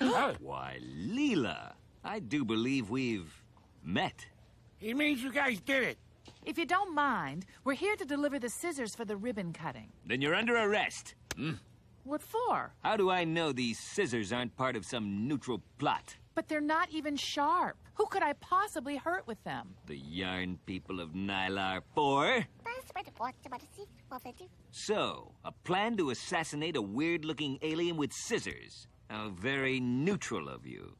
Oh, why, Leela, I do believe we've met. He means you guys did it. If you don't mind, we're here to deliver the scissors for the ribbon cutting. Then you're under arrest. Mm. What for? How do I know these scissors aren't part of some neutral plot? But they're not even sharp. Who could I possibly hurt with them? The yarn people of Nylar 4? So, a plan to assassinate a weird looking alien with scissors. How very neutral of you.